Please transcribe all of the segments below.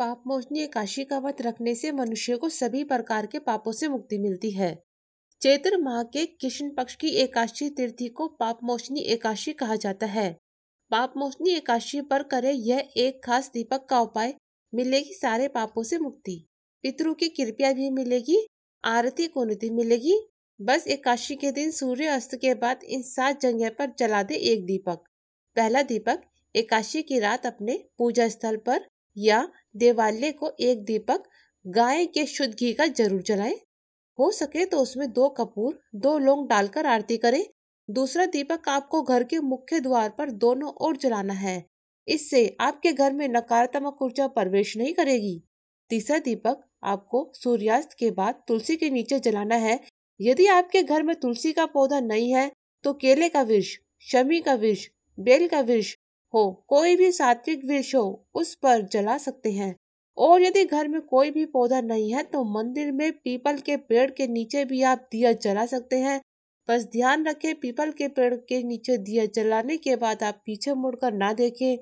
मोचनी एकादशी का व्रत रखने से मनुष्य को सभी प्रकार के पापों से मुक्ति मिलती है चैत्र माह के कृष्ण पक्ष की एकाशी तिथि को मोचनी एकाशी कहा जाता है मोचनी एकाशी पर करे यह एक खास दीपक का उपाय मिलेगी सारे पापों से मुक्ति पितरों की कृपया भी मिलेगी आरती को निधि मिलेगी बस एकादशी के दिन सूर्य अस्त के बाद इन सात जगह पर जला दे एक दीपक पहला दीपक एकादशी की रात अपने पूजा स्थल पर या देवालय को एक दीपक गाय के शुद्ध घी का जरूर जलाएं हो सके तो उसमें दो कपूर दो लौंग डालकर आरती करें दूसरा दीपक आपको घर के मुख्य द्वार पर दोनों ओर जलाना है इससे आपके घर में नकारात्मक ऊर्जा प्रवेश नहीं करेगी तीसरा दीपक आपको सूर्यास्त के बाद तुलसी के नीचे जलाना है यदि आपके घर में तुलसी का पौधा नहीं है तो केले का वृक्ष शमी का वृक्ष बेल का वृक्ष हो कोई भी सात्विक विष हो उस पर जला सकते हैं और यदि घर में कोई भी पौधा नहीं है तो मंदिर में पीपल के पेड़ के नीचे भी आप दिया जला सकते हैं बस ध्यान रखें पीपल के पेड़ के नीचे दिया जलाने के बाद आप पीछे मुड़कर ना देखें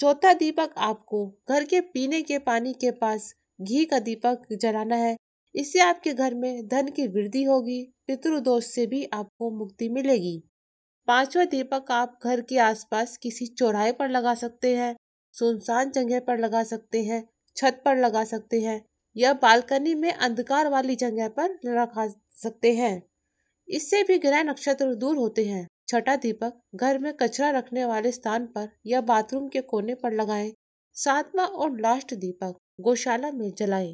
चौथा दीपक आपको घर के पीने के पानी के पास घी का दीपक जलाना है इससे आपके घर में धन की वृद्धि होगी पितृदोष से भी आपको मुक्ति मिलेगी पांचवा दीपक आप घर के आसपास किसी चौराहे पर लगा सकते हैं सुनसान जगह पर लगा सकते हैं छत पर लगा सकते हैं या बालकनी में अंधकार वाली जगह पर रखा सकते हैं इससे भी ग्रह नक्षत्र दूर होते हैं छठा दीपक घर में कचरा रखने वाले स्थान पर या बाथरूम के कोने पर लगाएं सातवां और लास्ट दीपक गौशाला में जलाएं